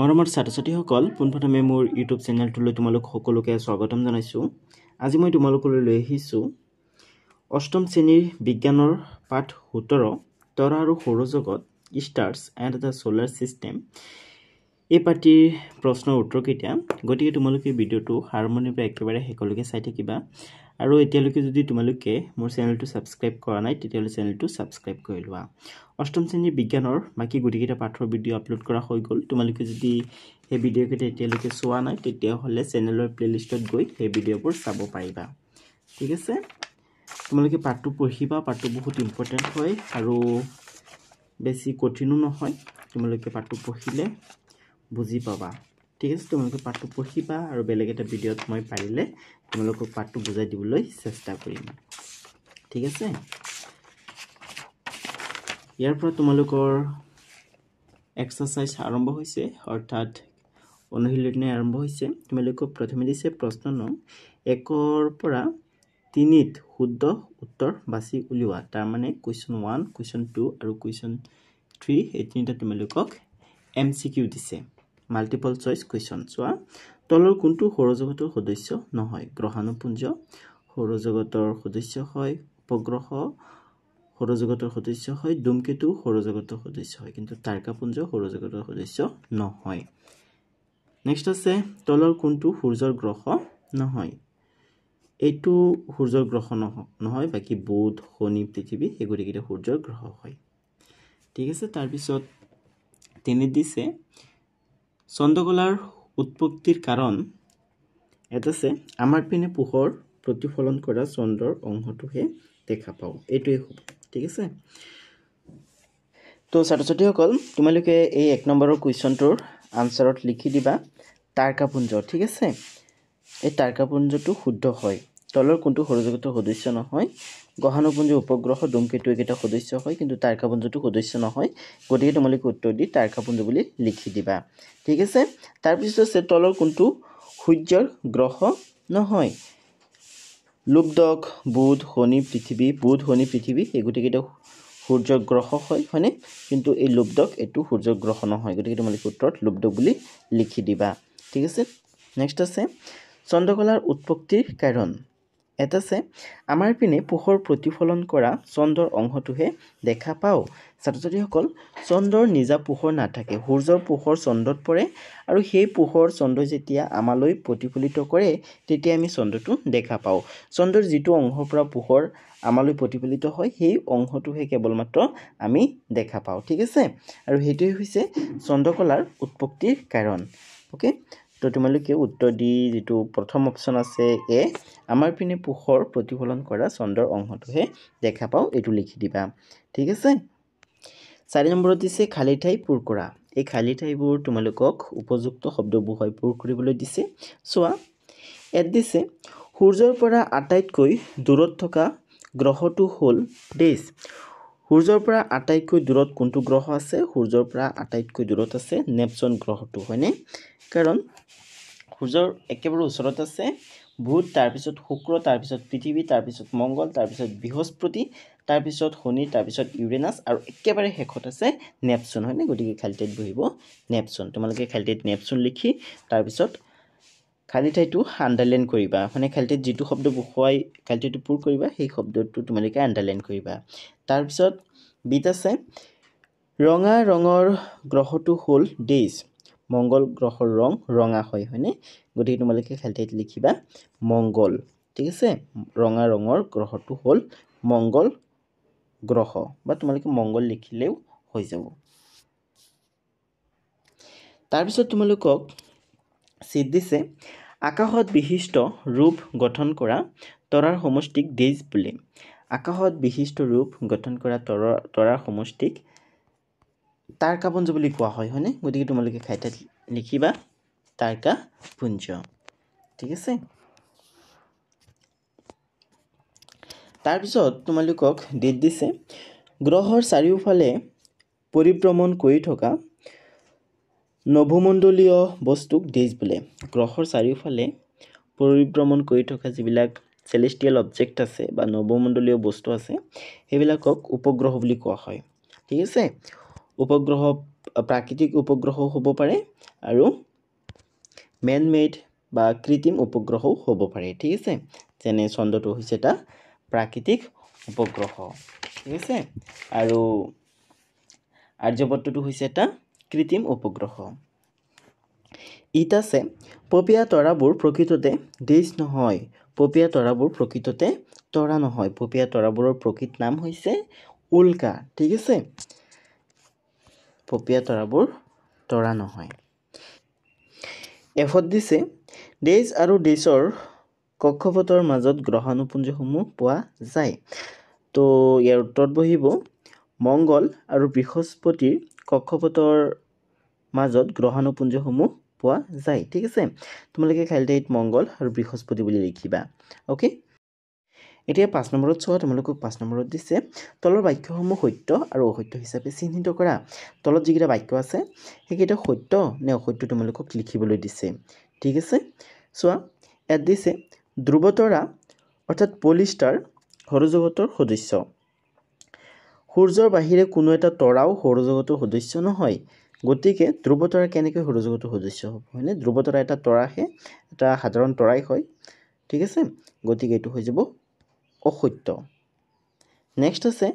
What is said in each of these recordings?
মৰমৰ ছাত্ৰ ছাত্ৰীসকল পোনপ্ৰথমে মোৰ ইউটিউব চেনেলটোলৈ তোমালোক সকলোকে স্বাগতম জনাইছোঁ আজি মই তোমালোকলৈ লৈ আহিছোঁ অষ্টম শ্ৰেণীৰ বিজ্ঞানৰ পাঠ সোতৰ তৰা আৰু সৌৰজগত stars and the solar system এই পাটিৰ প্ৰশ্নৰ উত্তৰকেইটা গতিকে তোমালোকে ভিডিঅ'টো হাৰমনিৰ পৰা একেবাৰে শেষলৈকে চাই থাকিবা আৰু এতিয়ালৈকে যদি তোমালোকে মোৰ চেনেলটো ছাবস্ক্ৰাইব কৰা নাই তেতিয়াহ'লে চেনেলটো ছাবস্ক্ৰাইব কৰি লোৱা অষ্টম শ্ৰেণীৰ বিজ্ঞানৰ বাকী গোটেইকেইটা পাঠৰ ভিডিঅ' আপলোড কৰা হৈ গ'ল তোমালোকে যদি সেই ভিডিঅ'কেইটা এতিয়ালৈকে চোৱা নাই তেতিয়াহ'লে চেনেলৰ প্লে'লিষ্টত গৈ সেই ভিডিঅ'বোৰ চাব পাৰিবা ঠিক আছে তোমালোকে পাঠটো পঢ়িবা পাঠটো বহুত ইম্পৰ্টেণ্ট হয় আৰু বেছি কঠিনো নহয় তোমালোকে পাঠটো পঢ়িলে বুজি পাবা ঠিক আছে তোমালোকে পাঠটো পঢ়িবা আৰু বেলেগ এটা ভিডিঅ'ত মই পাৰিলে তোমালোকক পাঠটো বুজাই দিবলৈ চেষ্টা কৰিম ঠিক আছে ইয়াৰ পৰা তোমালোকৰ এক্সাৰচাইজ আৰম্ভ হৈছে অৰ্থাৎ অনুশীলনী আৰম্ভ হৈছে তোমালোকক প্ৰথমে দিছে প্ৰশ্ন ন একৰ পৰা তিনিত শুদ্ধ উত্তৰ বাছি উলিওৱা তাৰমানে কুৱেশ্যন ওৱান কুৱেশ্যন টু আৰু কুৱেশ্যন থ্ৰী এই তিনিটা তোমালোকক এম চি কিউ দিছে মাল্টিপল চইচ কুৱেশ্যন চোৱা তলৰ কোনটো সৌৰজগতৰ সদস্য নহয় গ্ৰহাণুপুঞ্জ সৌৰজগতৰ সদস্য হয় উপগ্ৰহ সৌৰজগতৰ সদস্য হয় ডুমকেতু সৌৰজগতৰ সদস্য হয় কিন্তু তাৰকাপুঞ্জ সৌৰজগতৰ সদস্য নহয় নেক্সট আছে তলৰ কোনটো সূৰ্যৰ গ্ৰহ নহয় এইটো সূৰ্যৰ গ্ৰহ নহয় বাকী বুধ শনি পৃথিৱী সেই গতিকে সূৰ্যৰ গ্ৰহ হয় ঠিক আছে তাৰপিছত তেনে দিছে চন্দ্ৰকলাৰ উৎপত্তিৰ কাৰণ এটা আছে আমাৰ পিনে পোহৰ প্ৰতিফলন কৰা চন্দ্ৰৰ অংশটোহে দেখা পাওঁ এইটোৱেই হ'ব ঠিক আছে তো ছাত্ৰ ছাত্ৰীসকল তোমালোকে এই এক নম্বৰৰ কুৱেশ্যনটোৰ আনচাৰত লিখি দিবা তাৰ্কাপুঞ্জ ঠিক আছে এই তাৰ্কাপুঞ্জটো শুদ্ধ হয় তলৰ কোনটো সৌৰজগতৰ সদস্য নহয় গ্ৰহাণুপুঞ্জ উপগ্ৰহ ডুমকেতু এইকেইটা সদস্য হয় কিন্তু তাৰকাপুঞ্জটো সদস্য নহয় গতিকে তোমালোকে উত্তৰ দি তাৰকাপুঞ্জ বুলি লিখি দিবা ঠিক আছে তাৰপিছত আছে তলৰ কোনটো সূৰ্যৰ গ্ৰহ নহয় লুব্ধক বুধ শনি পৃথিৱী বুধ শনি পৃথিৱী এই গোটেইকেইটা সূৰ্য গ্ৰহ হয় হয়নে কিন্তু এই লুব্ধক এইটো সূৰ্য গ্ৰহ নহয় গতিকে তোমালোকে উত্তৰত লুব্ধক বুলি লিখি দিবা ঠিক আছে নেক্সট আছে চন্দ্ৰকলাৰ উৎপত্তিৰ কাৰণ এটা আছে আমাৰ পিনে পোহৰ প্ৰতিফলন কৰা চন্দ্ৰৰ অংশটোহে দেখা পাওঁ ছাত্ৰ ছাত্ৰীসকল চন্দ্ৰৰ নিজা পোহৰ নাথাকে সূৰ্যৰ পোহৰ চন্দ্ৰত পৰে আৰু সেই পোহৰ চন্দ্ৰই যেতিয়া আমালৈ প্ৰতিফলিত কৰে তেতিয়া আমি চন্দ্ৰটো দেখা পাওঁ চন্দ্ৰৰ যিটো অংশৰ পৰা পোহৰ আমালৈ প্ৰতিফলিত হয় সেই অংশটোহে কেৱল মাত্ৰ আমি দেখা পাওঁ ঠিক আছে আৰু সেইটোৱে হৈছে চন্দ্ৰকলাৰ উৎপত্তিৰ কাৰণ অ'কে তো তোমালোকে উত্তৰ দি যিটো প্ৰথম অপশ্যন আছে এ আমাৰ পিনে পোহৰ প্ৰতিফলন কৰা চন্দ্ৰৰ অংশটোহে দেখা পাওঁ এইটো লিখি দিবা ঠিক আছে চাৰি নম্বৰত দিছে খালী ঠাই পূৰ কৰা এই খালী ঠাইবোৰ তোমালোকক উপযুক্ত শব্দবোৰ হয় পূৰ কৰিবলৈ দিছে চোৱা এড দিছে সূৰ্যৰ পৰা আটাইতকৈ দূৰত থকা গ্ৰহটো হ'ল দেশ সূৰ্যৰ পৰা আটাইতকৈ দূৰত কোনটো গ্ৰহ আছে সূৰ্যৰ পৰা আটাইতকৈ দূৰত আছে নেপচন গ্ৰহটো হয়নে কাৰণ সূৰ্যৰ একেবাৰে ওচৰত আছে বুধ তাৰপিছত শুক্ৰ তাৰপিছত পৃথিৱী তাৰপিছত মংগল তাৰপিছত বৃহস্পতি তাৰপিছত শনি তাৰপিছত ইউৰেনাছ আৰু একেবাৰে শেষত আছে নেপচুন হয়নে গতিকে খালী ঠাইত বহিব নেপচুন তোমালোকে খালী ঠাইত নেপচুন লিখি তাৰপিছত খালি ঠাইটো আণ্ডাৰলাইন কৰিবা মানে খালী ঠাইত যিটো শব্দ বহুৱাই খালি ঠাইটো পূৰ কৰিবা সেই শব্দটো তোমালোকে আণ্ডাৰলাইন কৰিবা তাৰপিছত বিট আছে ৰঙা ৰঙৰ গ্ৰহটো হ'ল ডেইজ মংগল গ্ৰহৰ ৰং ৰঙা হয় হয়নে গতিকে তোমালোকে খালি ঠাইত লিখিবা মংগল ঠিক আছে ৰঙা ৰঙৰ গ্ৰহটো হ'ল মংগল গ্ৰহ বা তোমালোকে মংগল লিখিলেও হৈ যাব তাৰপিছত তোমালোকক চিট দিছে আকাশত বিশিষ্ট ৰূপ গঠন কৰা তৰাৰ সমষ্টিক দেজ বুলি আকাশত বিশিষ্ট ৰূপ গঠন কৰা তৰ তৰাৰ সমষ্টিক তাৰ্কাপুঞ্জ বুলি কোৱা হয় হয়নে গতিকে তোমালোকে খাই ঠাইত লিখিবা তাৰ্কা পুঞ্জ ঠিক আছে তাৰপিছত তোমালোকক ডেট দিছে গ্ৰহৰ চাৰিওফালে পৰিভ্ৰমণ কৰি থকা নৱমণ্ডলীয় বস্তুক ডেজ বোলে গ্ৰহৰ চাৰিওফালে পৰিভ্ৰমণ কৰি থকা যিবিলাক চেলেষ্টিয়েল অবজেক্ট আছে বা নৱমণ্ডলীয় বস্তু আছে সেইবিলাকক উপগ্ৰহ বুলি কোৱা হয় ঠিক আছে উপগ্ৰহ প্ৰাকৃতিক উপগ্ৰহও হ'ব পাৰে আৰু মেন মেড বা কৃত্ৰিম উপগ্ৰহও হ'ব পাৰে ঠিক আছে যেনে চন্দ্ৰটো হৈছে এটা প্ৰাকৃতিক উপগ্ৰহ ঠিক আছে আৰু আৰ্যভট্টটো হৈছে এটা কৃত্ৰিম উপগ্ৰহ ইটাছে পপীয়া তৰাবোৰ প্ৰকৃততে দেশ নহয় পপীয়া তৰাবোৰ প্ৰকৃততে তৰা নহয় পপীয়া তৰাবোৰৰ প্ৰকৃত নাম হৈছে উল্কা ঠিক আছে পপীয়া তৰাবোৰ তৰা নহয় এফত দিছে দেশ আৰু দেশৰ কক্ষপথৰ মাজত গ্ৰহাণুপুঞ্জসমূহ পোৱা যায় তো ইয়াৰ উত্তৰত বহিব মংগল আৰু বৃহস্পতিৰ কক্ষপথৰ মাজত গ্ৰহাণুপুঞ্জসমূহ পোৱা যায় ঠিক আছে তোমালোকে খালী ঠাইত মংগল আৰু বৃহস্পতি বুলি লিখিবা অ'কে এতিয়া পাঁচ নম্বৰত চোৱা তোমালোকক পাঁচ নম্বৰত দিছে তলৰ বাক্যসমূহ সত্য আৰু অসত্য হিচাপে চিহ্নিত কৰা তলত যিকেইটা বাক্য আছে সেইকেইটা সত্য নে অসত্য তোমালোকক লিখিবলৈ দিছে ঠিক আছে চোৱা ইয়াত দিছে ধ্ৰুৱতৰা অৰ্থাৎ পলিষ্টাৰ সৌৰজগতৰ সদস্য সূৰ্যৰ বাহিৰে কোনো এটা তৰাও সৌৰজগতৰ সদস্য নহয় গতিকে ধ্ৰুৱতৰা কেনেকৈ সৌৰজগতৰ সদস্য হ'ব হয়নে ধ্ৰুৱতৰা এটা তৰাহে এটা সাধাৰণ তৰাই হয় ঠিক আছে গতিকে এইটো হৈ যাব অসত্য নেক্সট আছে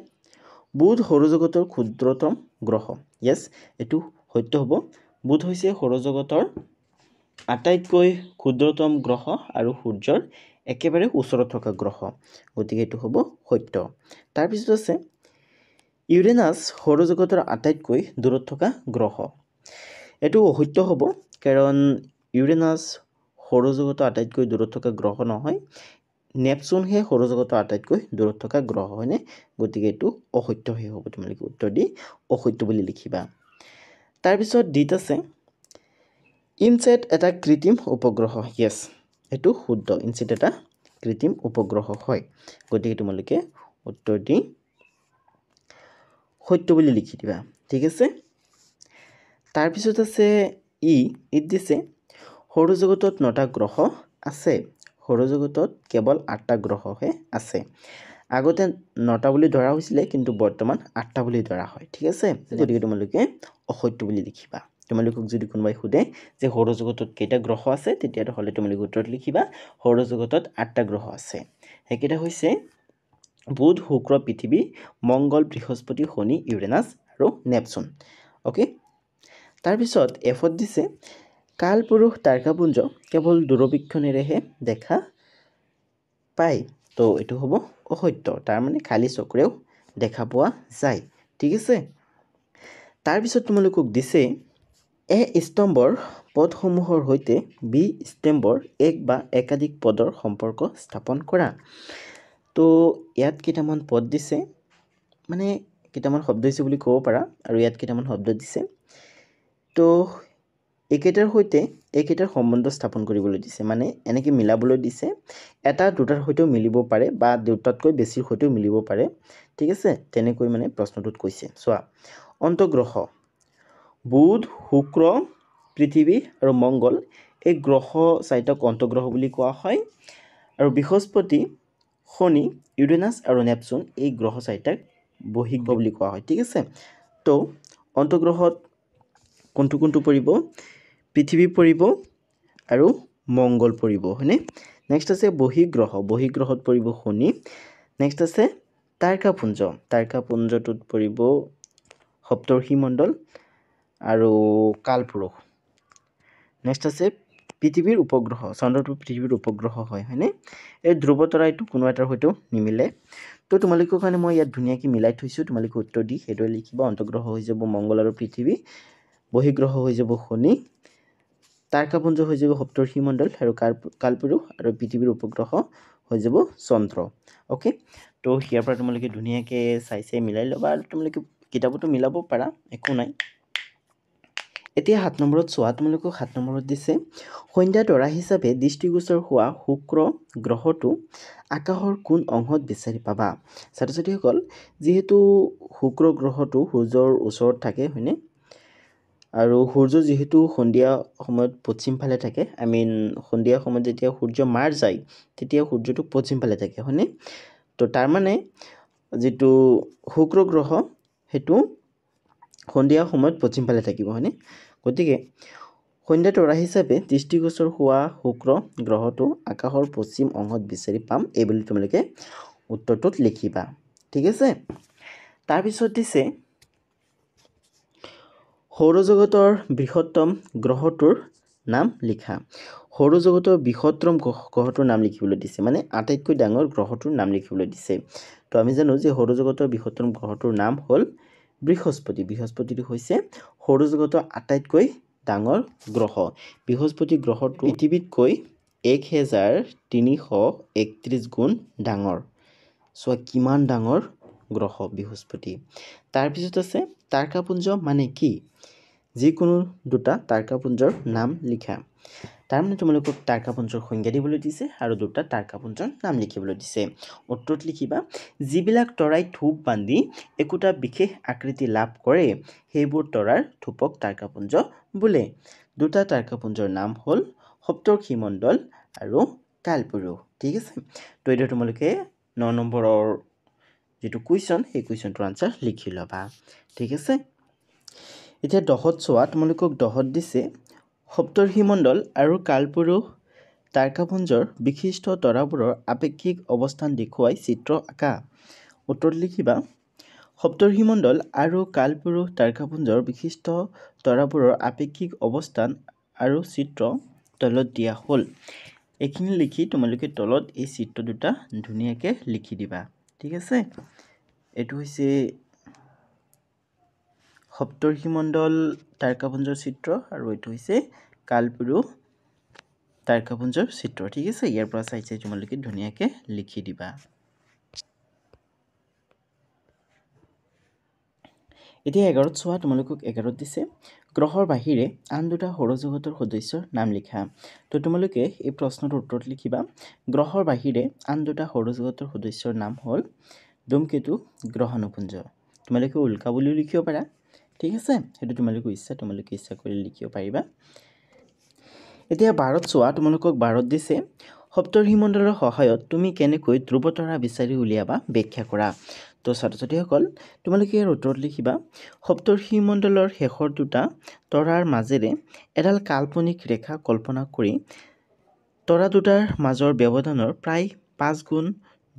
বুধ সৌৰজগতৰ ক্ষুদ্ৰতম গ্ৰহ য়েছ এইটো সত্য হ'ব বুধ হৈছে সৌৰজগতৰ আটাইতকৈ ক্ষুদ্ৰতম গ্ৰহ আৰু সূৰ্যৰ একেবাৰে ওচৰত থকা গ্ৰহ গতিকে এইটো হ'ব সত্য তাৰপিছত আছে ইউৰেনাছ সৌৰজগতৰ আটাইতকৈ দূৰত থকা গ্ৰহ এইটো অসত্য হ'ব কাৰণ ইউৰেনাছ সৌৰজগতৰ আটাইতকৈ দূৰত থকা গ্ৰহ নহয় নেপচুনহে সৌৰজগতৰ আটাইতকৈ দূৰত থকা গ্ৰহ হয়নে গতিকে এইটো অসত্যহে হ'ব তোমালোকে উত্তৰ দি অসত্য বুলি লিখিবা তাৰপিছত ডিত আছে ইনছেট এটা কৃত্ৰিম উপগ্ৰহ য়েছ এইটো শুদ্ধ ইনছেট এটা কৃত্ৰিম উপগ্ৰহ হয় গতিকে তোমালোকে উত্তৰ দি সত্য বুলি লিখি দিবা ঠিক আছে তাৰপিছত আছে ই ইত দিছে সৌৰজগতত নটা গ্ৰহ আছে সৌৰজগতত কেৱল আঠটা গ্ৰহহে আছে আগতে নটা বুলি ধৰা হৈছিলে কিন্তু বৰ্তমান আঠটা বুলি ধৰা হয় ঠিক আছে গতিকে তোমালোকে অসত্য বুলি লিখিবা তোমালোকক যদি কোনোবাই সোধে যে সৌৰজগতত কেইটা গ্ৰহ আছে হ'লে তোমালোকে উত্তৰত লিখিবা সৌৰজগতত আঠটা গ্ৰহ আছে সেইকেইটা হৈছে বুধ শুক্ৰ পৃথিৱী মংগল বৃহস্পতি শনি ইউৰেনাছ আৰু নেপচুন অ'কে তাৰপিছত এফত দিছে কালপুৰুষ তাৰকাপুঞ্জ কেৱল দূৰবীক্ষণেৰেহে দেখা পায় তো এইটো হ'ব অসত্য তাৰমানে খালী চকুৰেও দেখা পোৱা যায় ঠিক আছে তাৰপিছত তোমালোকক দিছে এ স্তম্ভৰ পদসমূহৰ সৈতে বি স্তম্ভৰ এক বা একাধিক পদৰ সম্পৰ্ক স্থাপন কৰা তো ইয়াত কেইটামান পদ দিছে মানে কেইটামান শব্দ হৈছে বুলি ক'ব পাৰা আৰু ইয়াত কেইটামান শব্দ দিছে তো এইকেইটাৰ সৈতে এইকেইটাৰ সম্বন্ধ স্থাপন কৰিবলৈ দিছে মানে এনেকৈ মিলাবলৈ দিছে এটা দুটাৰ সৈতেও মিলিব পাৰে বা দুটাতকৈ বেছিৰ সৈতেও মিলিব পাৰে ঠিক আছে তেনেকৈ মানে প্ৰশ্নটোত কৈছে চোৱা অন্তগ্ৰহ বুধ শুক্ৰ পৃথিৱী আৰু মংগল এই গ্ৰহ চাৰিটাক অন্তগ্ৰহ বুলি কোৱা হয় আৰু বৃহস্পতি শনি ইউৰেনাছ আৰু নেপচুন এই গ্ৰহ চাৰিটাক বহিগ্ৰহ বুলি কোৱা হয় ঠিক আছে ত' অন্তগ্ৰহত কোনটো কোনটো পৰিব পৃথিৱী পৰিব আৰু মংগল পৰিব হয়নে নেক্সট আছে বহিগ্ৰহ বহিগ্ৰহত পৰিব শনি নেক্সট আছে তাৰ্কাপুঞ্জ তাৰ্কাপুঞ্জটোত পৰিব মণ্ডল আৰু কালপুৰুষ নেক্সট আছে পৃথিৱীৰ উপগ্ৰহ চন্দ্ৰটো পৃথিৱীৰ উপগ্ৰহ হয় হয়নে এই ধ্ৰুৱতৰাইটো কোনো এটাৰ সৈতেও নিমিলে তো তোমালোকৰ কাৰণে মই ইয়াত ধুনীয়াকৈ মিলাই থৈছোঁ তোমালোকে উত্তৰ দি সেইদৰে লিখিবা অন্তগ্ৰহ হৈ যাব মংগল আৰু পৃথিৱী বহিগ্ৰহ হৈ যাব শনি তাৰকাপুঞ্জ হৈ যাব সপ্তৰ্ষিমণ্ডল আৰু কাৰ কালপুৰু আৰু পৃথিৱীৰ উপগ্ৰহ হৈ যাব চন্দ্ৰ অ'কে তো ইয়াৰ পৰা তোমালোকে ধুনীয়াকৈ চাই চাই মিলাই ল'বা আৰু তোমালোকে কিতাপতো মিলাব পাৰা একো নাই এতিয়া সাত নম্বৰত চোৱা তোমালোকক সাত নম্বৰত দিছে সন্ধ্যা তৰা হিচাপে দৃষ্টিগোচৰ হোৱা শুক্ৰ গ্ৰহটো আকাশৰ কোন অংশত বিচাৰি পাবা ছাত্ৰ ছাত্ৰীসকল যিহেতু শুক্ৰ গ্ৰহটো সূৰ্যৰ ওচৰত থাকে হয়নে আৰু সূৰ্য যিহেতু সন্ধিয়া সময়ত পশ্চিম ফালে থাকে আই মিন সন্ধিয়া সময়ত যেতিয়া সূৰ্য মাৰ যায় তেতিয়া সূৰ্যটো পশ্চিম ফালে থাকে হয়নে তো তাৰমানে যিটো শুক্ৰ গ্ৰহ সেইটো সন্ধিয়া সময়ত পশ্চিম ফালে থাকিব হয়নে গতিকে সন্ধ্যা তৰা হিচাপে দৃষ্টিগোচৰ হোৱা শুক্ৰ গ্ৰহটো আকাশৰ পশ্চিম অংশত বিচাৰি পাম এইবুলি তোমালোকে উত্তৰটোত লিখিবা ঠিক আছে তাৰপিছত দিছে সৌৰজগতৰ বৃহত্তম গ্ৰহটোৰ নাম লিখা সৌৰজগতৰ বৃহত্তম গ্ৰহটোৰ নাম লিখিবলৈ দিছে মানে আটাইতকৈ ডাঙৰ গ্ৰহটোৰ নাম লিখিবলৈ দিছে তো আমি জানো যে সৌৰজগতৰ বৃহত্তম গ্ৰহটোৰ নাম হ'ল বৃহস্পতি বৃহস্পতিটো হৈছে সৌৰজগতৰ আটাইতকৈ ডাঙৰ গ্ৰহ বৃহস্পতি গ্ৰহটো পৃথিৱীতকৈ এক হেজাৰ তিনিশ একত্ৰিছ গুণ ডাঙৰ চোৱা কিমান ডাঙৰ গ্ৰহ বৃহস্পতি তাৰপিছত আছে তাৰকাপুঞ্জ মানে কি যিকোনো দুটা তাৰকাপুঞ্জৰ নাম লিখা তাৰমানে তোমালোকক তাৰকাপুঞ্জৰ সংজ্ঞা দিবলৈ দিছে আৰু দুটা তাৰকাপুঞ্জৰ নাম লিখিবলৈ দিছে উত্তৰত লিখিবা যিবিলাক তৰাই থোপ বান্ধি একোটা বিশেষ আকৃতি লাভ কৰে সেইবোৰ তৰাৰ থোপক তাৰকাপুঞ্জ বোলে দুটা তাৰকাপুঞ্জৰ নাম হ'ল সপ্তৰ্ষীমণ্ডল আৰু কালপুৰুষ ঠিক আছে তো এতিয়া তোমালোকে ন নম্বৰৰ যিটো কুৱেশ্যন সেই কুৱেশ্যনটোৰ আনচাৰ লিখি ল'বা ঠিক আছে এতিয়া দহত চোৱা তোমালোকক দহত দিছে সপ্তৰ্ষিমণ্ডল আৰু কালপুৰুষ তাৰকাপুঞ্জৰ বিশিষ্ট তৰাবোৰৰ আপেক্ষিক অৱস্থান দেখুৱাই চিত্ৰ আঁকা উত্তৰ লিখিবা সপ্তৰ্ষিমণ্ডল আৰু কালপুৰুষ তাৰকাপুঞ্জৰ বিশিষ্ট তৰাবোৰৰ আপেক্ষিক অৱস্থান আৰু চিত্ৰ তলত দিয়া হ'ল এইখিনি লিখি তোমালোকে তলত এই চিত্ৰ দুটা ধুনীয়াকৈ লিখি দিবা ঠিক আছে এইটো হৈছে সপ্তৰ্ষিমণ্ডল তাৰকাপুঞ্জৰ চিত্ৰ আৰু এইটো হৈছে কালপুৰু তাৰকাপুঞ্জৰ চিত্ৰ ঠিক আছে ইয়াৰ পৰা চাই চাই তোমালোকে ধুনীয়াকৈ লিখি দিবা এতিয়া এঘাৰত চোৱা তোমালোকক এঘাৰত দিছে গ্ৰহৰ বাহিৰে আন দুটা সৌৰজগতৰ সদস্যৰ নাম লিখা তো তোমালোকে এই প্ৰশ্নটোৰ উত্তৰত লিখিবা গ্ৰহৰ বাহিৰে আন দুটা সৌৰজগতৰ সদস্যৰ নাম হ'ল ডুমকেতু গ্ৰহানুপুঞ্জ তোমালোকে উল্কা বুলিও লিখিব পাৰা ঠিক আছে সেইটো তোমালোকৰ ইচ্ছা তোমালোকে ইচ্ছা কৰি লিখিব পাৰিবা এতিয়া বাৰত চোৱা তোমালোকক বাৰত দিছে সপ্তৰ্ষিমণ্ডলৰ সহায়ত তুমি কেনেকৈ ধ্ৰুৱতৰা বিচাৰি উলিয়াবা ব্যাখ্যা কৰা তো ছাত্ৰ ছাত্ৰীসকল তোমালোকে ইয়াৰ উত্তৰত লিখিবা সপ্তৰ্ষিমণ্ডলৰ শেষৰ দুটা তৰাৰ মাজেৰে এডাল কাল্পনিক ৰেখা কল্পনা কৰি তৰা দুটাৰ মাজৰ ব্যৱধানৰ প্ৰায় পাঁচ গুণ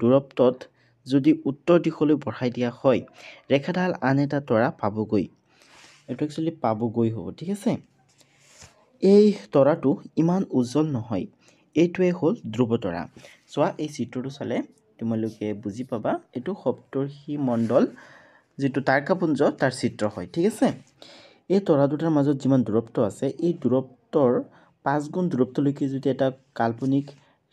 দূৰত্বত যদি উত্তৰ দিশলৈ বঢ়াই দিয়া হয় ৰেখাডাল আন এটা তৰা পাবগৈ এইটো একচুৱেলি পাবগৈ হ'ব ঠিক আছে এই তৰাটো ইমান উজ্জ্বল নহয় এইটোৱেই হ'ল ধ্ৰুৱতৰা চোৱা এই চিত্ৰটো চালে তোমালোকে বুজি পাবা এইটো সপ্তৰ্ষি মণ্ডল যিটো তাৰকাপুঞ্জ তাৰ চিত্ৰ হয় ঠিক আছে এই তৰা দুটাৰ মাজত যিমান দূৰত্ব আছে এই দূৰত্বৰ পাঁচগুণ দূৰত্বলৈকে যদি এটা কাল্পনিক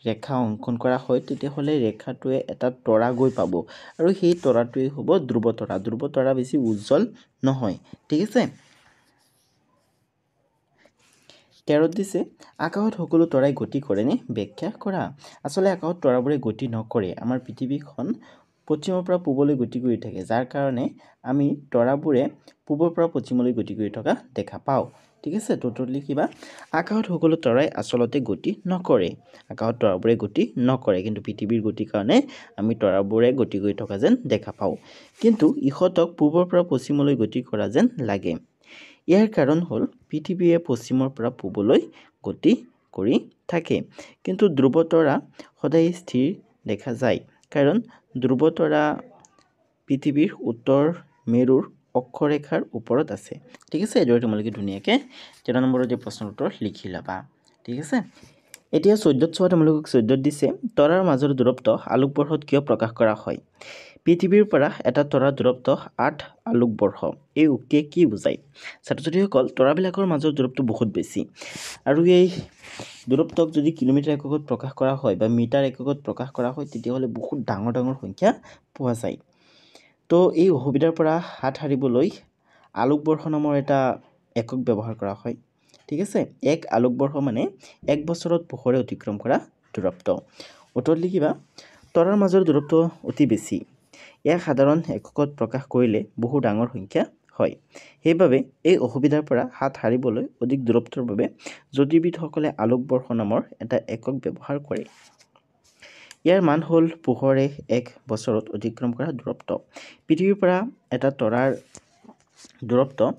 ৰেখা অংকন কৰা হয় তেতিয়াহ'লে ৰেখাটোৱে এটা তৰা গৈ পাব আৰু সেই তৰাটোৱেই হ'ব ধ্ৰুৱতৰা ধ্ৰুৱতৰা বেছি উজ্জ্বল নহয় ঠিক আছে কেৰত দিছে আকাশত সকলো তৰাই গতি কৰেনে ব্যাখ্যা কৰা আচলতে আকাশত তৰাবোৰে গতি নকৰে আমাৰ পৃথিৱীখন পশ্চিমৰ পৰা পূবলৈ গতি কৰি থাকে যাৰ কাৰণে আমি তৰাবোৰে পূবৰ পৰা পশ্চিমলৈ গতি কৰি থকা দেখা পাওঁ ঠিক আছে তোৰ লিখিবা আকাশত সকলো তৰাই আচলতে গতি নকৰে আকাশত তৰাবোৰে গতি নকৰে কিন্তু পৃথিৱীৰ গতিৰ কাৰণে আমি তৰাবোৰে গতি কৰি থকা যেন দেখা পাওঁ কিন্তু ইহঁতক পূবৰ পৰা পশ্চিমলৈ গতি কৰা যেন লাগে ইয়াৰ কাৰণ হ'ল পৃথিৱীয়ে পশ্চিমৰ পৰা পূবলৈ গতি কৰি থাকে কিন্তু ধ্ৰুৱতৰা সদায় স্থিৰ দেখা যায় কাৰণ ধ্ৰুৱতৰা পৃথিৱীৰ উত্তৰ মেৰুৰ অক্ষৰেখাৰ ওপৰত আছে ঠিক আছে এইদৰে তোমালোকে ধুনীয়াকৈ তেৰ নম্বৰৰ যে প্ৰশ্নৰ উত্তৰ লিখি ল'বা ঠিক আছে এতিয়া চৈধ্যত চোৱা তোমালোকক চৈধ্যত দিছে তৰাৰ মাজৰ দূৰত্ব আলোকবৰ্ষত কিয় প্ৰকাশ কৰা হয় পৃথিৱীৰ পৰা এটা তৰাৰ দূৰত্ব আঠ আলোকবৰ্ষ এই উক্তিয়ে কি বুজায় ছাত্ৰ ছাত্ৰীসকল তৰাবিলাকৰ মাজৰ দূৰত্ব বহুত বেছি আৰু এই দূৰত্বক যদি কিলোমিটাৰ এককত প্ৰকাশ কৰা হয় বা মিটাৰ এককত প্ৰকাশ কৰা হয় তেতিয়াহ'লে বহুত ডাঙৰ ডাঙৰ সংখ্যা পোৱা যায় তো এই অসুবিধাৰ পৰা হাত সাৰিবলৈ আলোকবৰ্ষ নামৰ এটা একক ব্যৱহাৰ কৰা হয় ঠিক আছে এক আলোকবৰ্ষ মানে এক বছৰত পোহৰে অতিক্ৰম কৰা দূৰত্ব উত্তৰত লিখিবা তৰাৰ মাজৰ দূৰত্ব অতি বেছি ইয়াক সাধাৰণ এককত প্ৰকাশ কৰিলে বহু ডাঙৰ সংখ্যা হয় সেইবাবে এই অসুবিধাৰ পৰা হাত সাৰিবলৈ অধিক দূৰত্বৰ বাবে জ্যোতিৰ্বিদসকলে আলোকবৰ্ষ নামৰ এটা একক ব্যৱহাৰ কৰে ইয়াৰ মান হ'ল পোহৰে এক বছৰত অতিক্ৰম কৰা দূৰত্ব পৃথিৱীৰ পৰা এটা তৰাৰ দূৰত্ব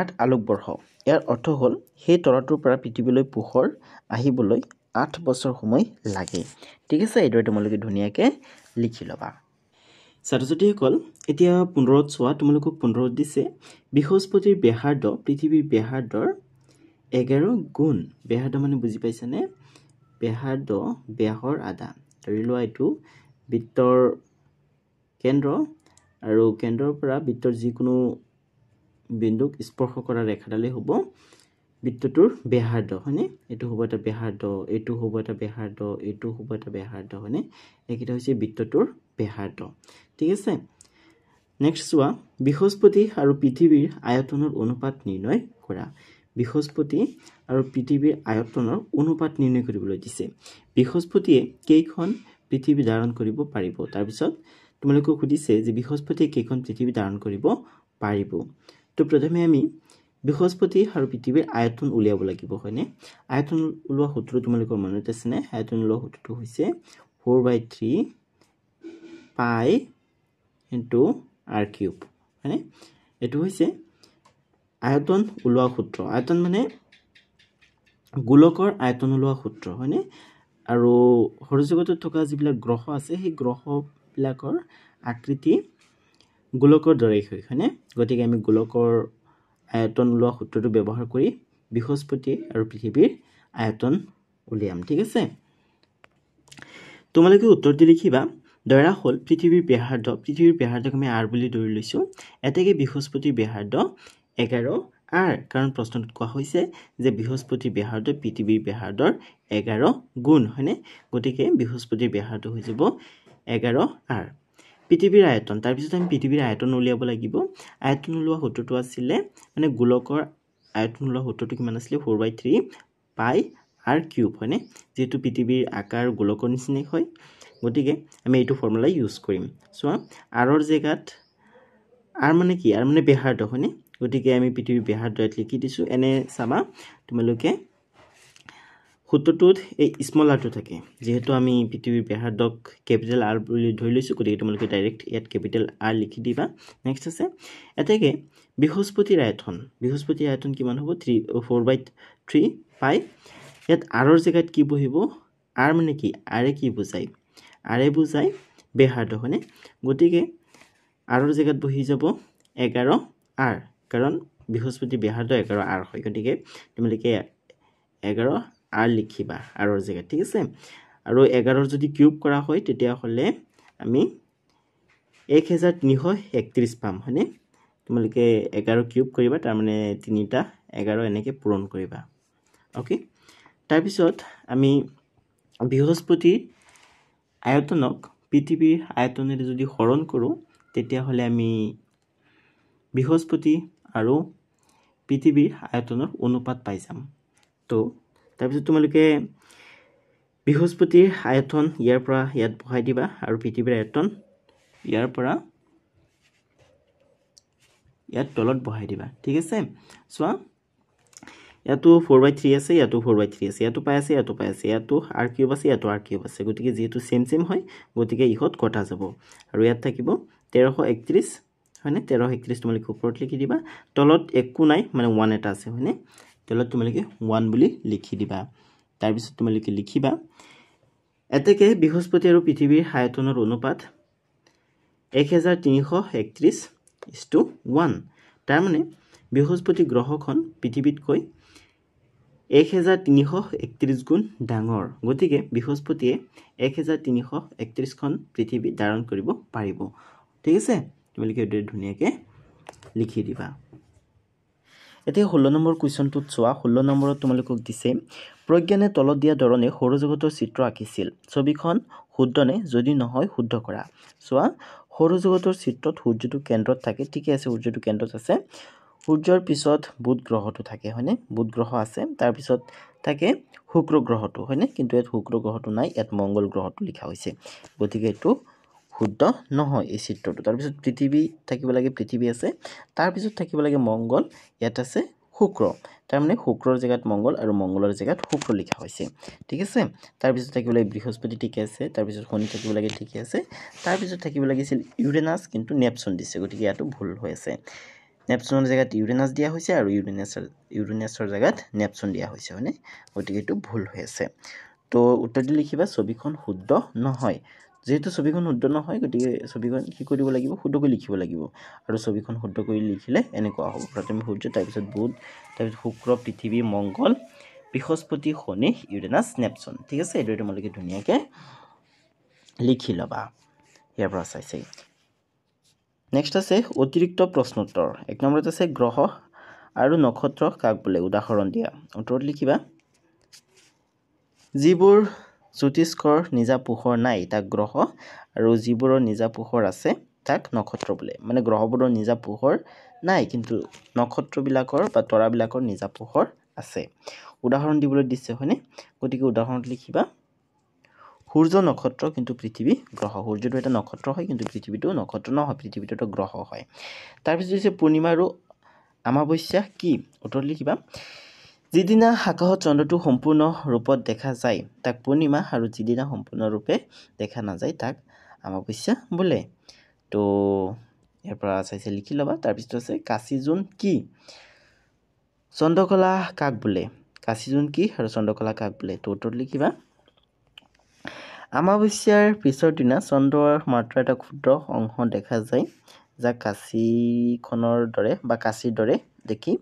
আঠ আলোকবৰ্ষ ইয়াৰ অৰ্থ হ'ল সেই তৰাটোৰ পৰা পৃথিৱীলৈ পোহৰ আহিবলৈ আঠ বছৰ সময় লাগে ঠিক আছে এইদৰে তোমালোকে ধুনীয়াকৈ লিখি ল'বা ছাত্ৰছাত্ৰীসকল এতিয়া পোন্ধৰত চোৱা তোমালোকক পোন্ধৰত দিছে বৃহস্পতিৰ ব্যাসাৰ্ধ পৃথিৱীৰ ব্যাসাৰ্ধৰ এঘাৰ গুণ ব্যাসাৰ্ধ মানে বুজি পাইছানে ব্যাসাৰ্ধ বেহৰ আধা ধৰি লোৱা এইটো বৃত্তৰ কেন্দ্ৰ আৰু কেন্দ্ৰৰ পৰা বিত্তৰ যিকোনো বিন্দুক স্পৰ্শ কৰা ৰেখাডালেই হ'ব বৃত্তটোৰ ব্যাসাৰ্ধ হয়নে এইটো হ'ব এটা ব্যাসাৰ্ধ এইটো হ'ব এটা ব্যাসাৰ্ধ এইটো হ'ব এটা ব্যাসাৰ্ধ হয়নে এইকেইটা হৈছে বিত্তটোৰ ব্যাহাৰ্ত ঠিক আছে নেক্সট চোৱা বৃহস্পতি আৰু পৃথিৱীৰ আয়তনৰ অনুপাত নিৰ্ণয় কৰা বৃহস্পতি আৰু পৃথিৱীৰ আয়তনৰ অনুপাত নিৰ্ণয় কৰিবলৈ দিছে বৃহস্পতিয়ে কেইখন পৃথিৱী ধাৰণ কৰিব পাৰিব তাৰপিছত তোমালোকক সুধিছে যে বৃহস্পতিয়ে কেইখন পৃথিৱী ধাৰণ কৰিব পাৰিব তো প্ৰথমে আমি বৃহস্পতি আৰু পৃথিৱীৰ আয়তন উলিয়াব লাগিব হয়নে আয়তন ওলোৱা সূত্ৰ তোমালোকৰ মনত আছেনে আয়তন ওলোৱা সূত্ৰটো হৈছে four by three pi into r cube হয়নে এইটো হৈছে আয়তন ওলোৱা সূত্ৰ আয়তন মানে গোলকৰ আয়তন ওলোৱা সূত্ৰ হয়নে আৰু সৌৰজগতত থকা যিবিলাক গ্ৰহ আছে সেই গ্ৰহবিলাকৰ আকৃতি গোলকৰ দৰেই হয় হয়নে গতিকে আমি গোলকৰ আয়তন ওলোৱা সূত্ৰটো ব্যৱহাৰ কৰি বৃহস্পতি আৰু পৃথিৱীৰ আয়তন উলিয়াম ঠিক আছে তোমালোকে উত্তৰটো লিখিবা দৰা হ'ল পৃথিৱীৰ ব্যাহাৰ্ধ পৃথিৱীৰ ব্যাহাৰ্ধক আমি আৰ বুলি দৌৰি লৈছোঁ এতেকে বৃহস্পতিৰ ব্যাহাৰ্ধ এঘাৰ আৰ কাৰণ প্ৰশ্নটোত কোৱা হৈছে যে বৃহস্পতিৰ ব্যাহাৰ্ধ পৃথিৱীৰ ব্যাহাৰ্ধৰ এঘাৰ গুণ হয়নে গতিকে বৃহস্পতিৰ ব্যাহাৰ্ধ হৈ যাব এঘাৰ আৰ পৃথিৱীৰ আয়তন তাৰপিছত আমি পৃথিৱীৰ আয়তন উলিয়াব লাগিব আয়তন ওলোৱা সূত্ৰটো আছিলে মানে গোলকৰ আয়তন ওলোৱা সূত্ৰটো কিমান আছিলে four by three pi r cube হয়নে যিহেতু পৃথিৱীৰ আকাৰ গোলকৰ নিচিনাই হয় গতিকে আমি এইটো ফৰ্মুলা ইউজ কৰিম চোৱা আৰৰ জেগাত আৰ মানে কি আৰ মানে বেহাৰ্ড হয়নে গতিকে আমি পৃথিৱীৰ বেহাৰ্ড লিখি দিছোঁ এনে চাবা তোমালোকে সূত্ৰটোত এই স্মল আৰটো থাকে যিহেতু আমি পৃথিৱীৰ বেহাৰ্ডক কেপিটেল আৰ বুলি ধৰি লৈছোঁ গতিকে তোমালোকে ডাইৰেক্ট ইয়াত কেপিটেল আৰ লিখি দিবা নেক্সট আছে এতেকে বৃহস্পতিৰ আয়তন বৃহস্পতিৰ আয়তন কিমান হ'ব থ্ৰী ফ'ৰ বাই থ্ৰী পাই ইয়াত আৰৰ জেগাত কি বহিব আৰ মানে কি আৰে কি বুজায় আৰে বুজাই বেহাৰ হয়নে গতিকে আৰৰ জেগাত বহি যাব এঘাৰ আৰ কাৰণ বৃহস্পতি বেহাৰ এঘাৰ আৰ হয় গতিকে তোমালোকে এঘাৰ আৰ লিখিবা আৰৰ জেগাত ঠিক আছে আৰু এঘাৰৰ যদি কিউব কৰা হয় তেতিয়াহ'লে আমি এক হেজাৰ তিনিশ একত্ৰিছ পাম হয়নে তোমালোকে এঘাৰ কিউব কৰিবা তাৰমানে তিনিটা এঘাৰ এনেকৈ পূৰণ কৰিবা অ'কে তাৰপিছত আমি বৃহস্পতি আয়তনক পৃথিৱীৰ আয়তনেৰে যদি হৰণ কৰোঁ তেতিয়াহ'লে আমি বৃহস্পতি আৰু পৃথিৱীৰ আয়তনৰ অনুপাত পাই যাম তো তাৰপিছত তোমালোকে বৃহস্পতিৰ আয়তন ইয়াৰ পৰা ইয়াত বহাই দিবা আৰু পৃথিৱীৰ আয়তন ইয়াৰ পৰা ইয়াত তলত বহাই দিবা ঠিক আছে চোৱা ইয়াতো ফ'ৰ বাই থ্ৰী আছে ইয়াতো ফ'ৰ বাই থ্ৰী আছে ইয়াতো পাই আছে ইয়াতো পাই আছে ইয়াতো আৰ কিউব আছে ইয়াতো আৰ কিউব আছে গতিকে যিহেতু ছেম চেম হয় গতিকে ইহঁত কটা যাব আৰু ইয়াত থাকিব তেৰশ একত্ৰিছ হয়নে তেৰশ একত্ৰিছ তোমালোকে ওপৰত লিখি দিবা তলত একো নাই মানে ওৱান এটা আছে হয়নে তলত তোমালোকে ওৱান বুলি লিখি দিবা তাৰপিছত তোমালোকে লিখিবা এতেকে বৃহস্পতি আৰু পৃথিৱীৰ সায়তনৰ অনুপাত এক হেজাৰ তিনিশ একত্ৰিছ ইজ টু ওৱান তাৰমানে বৃহস্পতি গ্ৰহখন পৃথিৱীতকৈ এক হেজাৰ তিনিশ একত্ৰিছ গুণ ডাঙৰ গতিকে বৃহস্পতিয়ে এক হেজাৰ তিনিশ একত্ৰিছখন পৃথিৱী ধাৰণ কৰিব পাৰিব ঠিক আছে তোমালোকে এইদৰে ধুনীয়াকৈ লিখি দিবা এতিয়া ষোল্ল নম্বৰ কুৱেশ্যনটোত চোৱা ষোল্ল নম্বৰত তোমালোকক দিছে প্ৰজ্ঞানে তলত দিয়া ধৰণে সৌৰজগতৰ চিত্ৰ আঁকিছিল ছবিখন শুদ্ধনে যদি নহয় শুদ্ধ কৰা চোৱা সৌৰজগতৰ চিত্ৰত সূৰ্যটো কেন্দ্ৰত থাকে ঠিকে আছে সূৰ্যটো কেন্দ্ৰত আছে সূৰ্যৰ পিছত বুধ গ্ৰহটো থাকে হয়নে বুধ গ্ৰহ আছে তাৰপিছত থাকে শুক্ৰ গ্ৰহটো হয়নে কিন্তু ইয়াত শুক্ৰ গ্ৰহটো নাই ইয়াত মংগল গ্ৰহটো লিখা হৈছে গতিকে এইটো শুদ্ধ নহয় এই চিত্ৰটো তাৰপিছত পৃথিৱী থাকিব লাগে পৃথিৱী আছে তাৰপিছত থাকিব লাগে মংগল ইয়াত আছে শুক্ৰ তাৰমানে শুক্ৰৰ জেগাত মংগল আৰু মংগলৰ জেগাত শুক্ৰ লিখা হৈছে ঠিক আছে তাৰপিছত থাকিব লাগে বৃহস্পতি ঠিকে আছে তাৰপিছত শনি থাকিব লাগে ঠিকে আছে তাৰপিছত থাকিব লাগিছিল ইউৰেনাছ কিন্তু নেপচন দিছে গতিকে ইয়াতো ভুল হৈ আছে নেপচুনৰ জেগাত ইউৰেনাছ দিয়া হৈছে আৰু ইউৰেনাছৰ ইউৰেনাছৰ জেগাত নেপচুন দিয়া হৈছে হয়নে গতিকে এইটো ভুল হৈ আছে তো উত্তৰটো লিখিবা ছবিখন শুদ্ধ নহয় যিহেতু ছবিখন শুদ্ধ নহয় গতিকে ছবিখন কি কৰিব লাগিব শুদ্ধকৈ লিখিব লাগিব আৰু ছবিখন শুদ্ধ কৰি লিখিলে এনেকুৱা হ'ব প্ৰথমে সূৰ্য তাৰপিছত বুধ তাৰপিছত শুক্ৰ পৃথিৱী মংগল বৃহস্পতি শনি ইউৰেনাছ নেপচুন ঠিক আছে এইদৰে তোমালোকে ধুনীয়াকৈ লিখি ল'বা ইয়াৰ পৰা চাইছে নেক্সট আছে অতিৰিক্ত প্ৰশ্নোত্তৰ এক নম্বৰত আছে গ্ৰহ আৰু নক্ষত্ৰ কাক বোলে উদাহৰণ দিয়া উত্তৰত লিখিবা যিবোৰ জ্যোতিষকৰ নিজা পোহৰ নাই তাক গ্ৰহ আৰু যিবোৰৰ নিজা পোহৰ আছে তাক নক্ষত্ৰ বোলে মানে গ্ৰহবোৰৰ নিজা পোহৰ নাই কিন্তু নক্ষত্ৰবিলাকৰ বা তৰাবিলাকৰ নিজা পোহৰ আছে উদাহৰণ দিবলৈ দিছে হয়নে গতিকে উদাহৰণ লিখিবা সূৰ্য নক্ষত্ৰ কিন্তু পৃথিৱী গ্ৰহ সূৰ্যটো এটা নক্ষত্ৰ হয় কিন্তু পৃথিৱীটো নক্ষত্ৰ নহয় পৃথিৱীটো এটা গ্ৰহ হয় তাৰপিছত হৈছে পূৰ্ণিমা আৰু আমাৱস্যা কি উত্তৰ লিখিবা যিদিনা আকাশত চন্দ্ৰটো সম্পূৰ্ণ ৰূপত দেখা যায় তাক পূৰ্ণিমা আৰু যিদিনা সম্পূৰ্ণৰূপে দেখা নাযায় তাক আমাৱস্যা বোলে তো ইয়াৰ পৰা চাইছে লিখি ল'বা তাৰপিছত আছে কাঁচিজোন কি চন্দ্ৰকলা কাক বোলে কাঁচিজোন কি আৰু চন্দ্ৰকলা কাক বোলে তো উত্তৰটো লিখিবা আমাৱস্যাৰ পিছৰ দিনা চন্দ্ৰৰ মাত্ৰ এটা ক্ষুদ্ৰ অংশ দেখা যায় যাক কাঁচিখনৰ দৰে বা কাঁচিৰ দৰে দেখি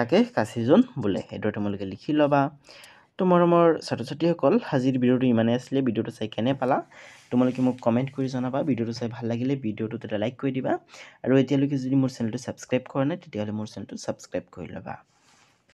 তাকে কাঁচিজন বোলে সেইদৰে তোমালোকে লিখি ল'বা তো মৰমৰ ছাত্ৰ ছাত্ৰীসকল আজিৰ ভিডিঅ'টো ইমানেই আছিলে ভিডিঅ'টো চাই কেনে পালা তোমালোকে মোক কমেণ্ট কৰি জনাবা ভিডিঅ'টো চাই ভাল লাগিলে ভিডিঅ'টোত এটা লাইক কৰি দিবা আৰু এতিয়ালৈকে যদি মোৰ চেনেলটো ছাবস্ক্ৰাইব কৰা নাই তেতিয়াহ'লে মোৰ চেনেলটো ছাবস্ক্ৰাইব কৰি ল'বা